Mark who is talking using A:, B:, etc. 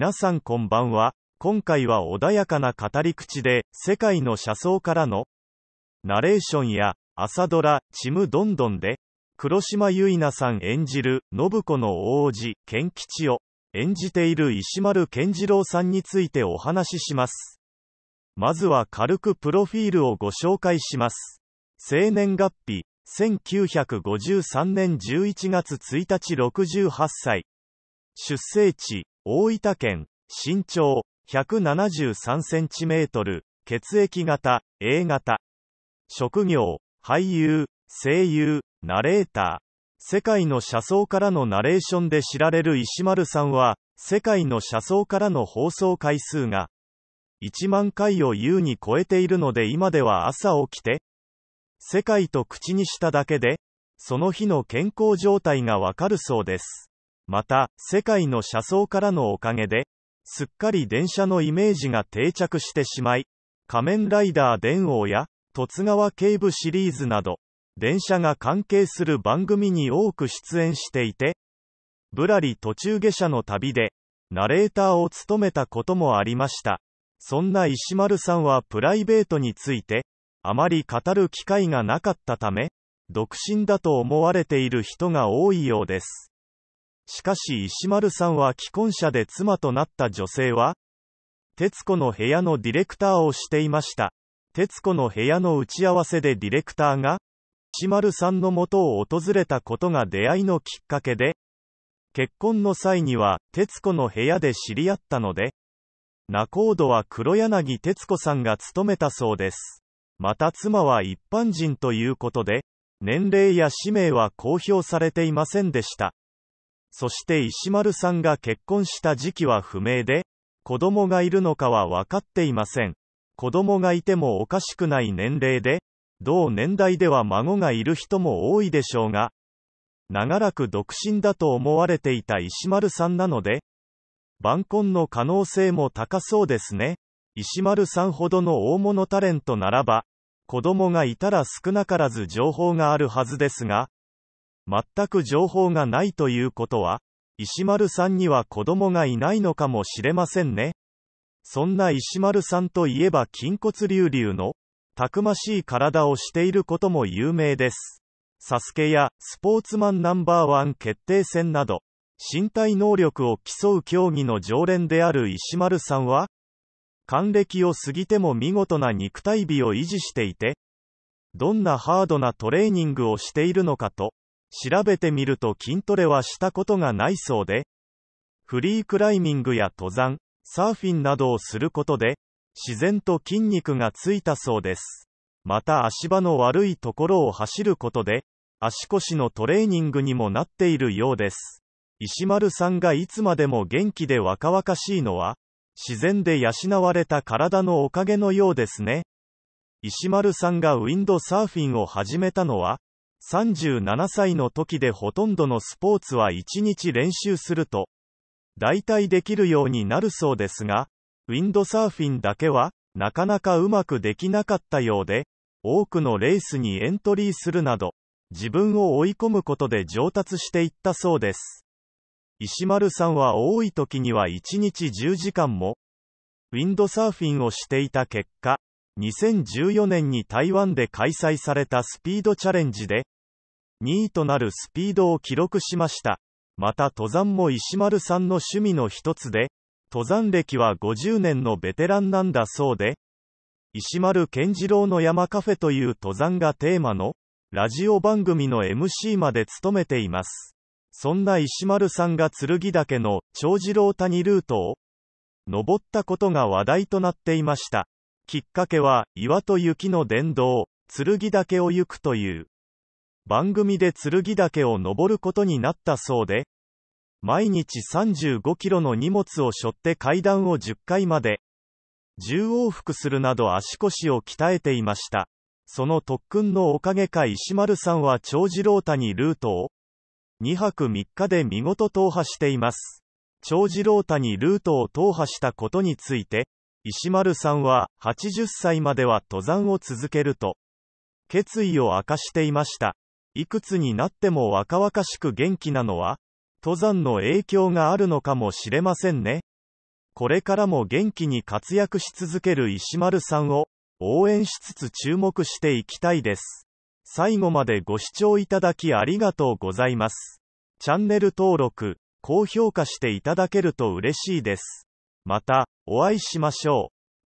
A: 皆さんこんばんは。今回は穏やかな語り口で、世界の車窓からの、ナレーションや、朝ドラ、ちむどんどんで、黒島結菜さん演じる、信子の王子、賢吉を、演じている石丸健次郎さんについてお話しします。まずは軽くプロフィールをご紹介します。生年月日、1953年11月1日68歳。出生地、大分県、身長、173センチメートル、血液型、A 型。職業、俳優、声優、ナレーター。世界の車窓からのナレーションで知られる石丸さんは、世界の車窓からの放送回数が、1万回を優に超えているので今では朝起きて、世界と口にしただけで、その日の健康状態がわかるそうです。また、世界の車窓からのおかげで、すっかり電車のイメージが定着してしまい、仮面ライダー電王や、十津川警部シリーズなど、電車が関係する番組に多く出演していて、ぶらり途中下車の旅で、ナレーターを務めたこともありました。そんな石丸さんはプライベートについて、あまり語る機会がなかったため、独身だと思われている人が多いようです。しかし石丸さんは既婚者で妻となった女性は、徹子の部屋のディレクターをしていました。徹子の部屋の打ち合わせでディレクターが、石丸さんのもとを訪れたことが出会いのきっかけで、結婚の際には、徹子の部屋で知り合ったので、仲人は黒柳徹子さんが務めたそうです。また妻は一般人ということで、年齢や氏名は公表されていませんでした。そして石丸さんが結婚した時期は不明で、子供がいるのかは分かっていません。子供がいてもおかしくない年齢で、同年代では孫がいる人も多いでしょうが、長らく独身だと思われていた石丸さんなので、晩婚の可能性も高そうですね。石丸さんほどの大物タレントならば、子供がいたら少なからず情報があるはずですが、全く情報がないということは、石丸さんには子供がいないのかもしれませんね。そんな石丸さんといえば筋骨隆々の、たくましい体をしていることも有名です。サスケや、スポーツマンナンバーワン決定戦など、身体能力を競う競技の常連である石丸さんは、還暦を過ぎても見事な肉体美を維持していて、どんなハードなトレーニングをしているのかと、調べてみると筋トレはしたことがないそうで、フリークライミングや登山、サーフィンなどをすることで、自然と筋肉がついたそうです。また足場の悪いところを走ることで、足腰のトレーニングにもなっているようです。石丸さんがいつまでも元気で若々しいのは、自然で養われた体のおかげのようですね。石丸さんがウィンドサーフィンを始めたのは、37歳の時でほとんどのスポーツは1日練習すると、大体できるようになるそうですが、ウィンドサーフィンだけは、なかなかうまくできなかったようで、多くのレースにエントリーするなど、自分を追い込むことで上達していったそうです。石丸さんは多い時には1日10時間も、ウィンドサーフィンをしていた結果、2014年に台湾で開催されたスピードチャレンジで、2位となるスピードを記録しました。また登山も石丸さんの趣味の一つで、登山歴は50年のベテランなんだそうで、石丸健次郎の山カフェという登山がテーマの、ラジオ番組の MC まで務めています。そんな石丸さんが剣岳の長次郎谷ルートを、登ったことが話題となっていました。きっかけは、岩と雪の殿堂、剣岳を行くという、番組で剣岳を登ることになったそうで、毎日35キロの荷物を背負って階段を10階まで、10往復するなど足腰を鍛えていました。その特訓のおかげか石丸さんは長次郎谷ルートを2泊3日で見事踏破しています。長次郎谷ルートを踏破したことについて、石丸さんは、80歳までは登山を続けると、決意を明かしていました。いくつになっても若々しく元気なのは、登山の影響があるのかもしれませんね。これからも元気に活躍し続ける石丸さんを、応援しつつ注目していきたいです。最後までご視聴いただきありがとうございます。チャンネル登録、高評価していただけると嬉しいです。また、お会いしましょう。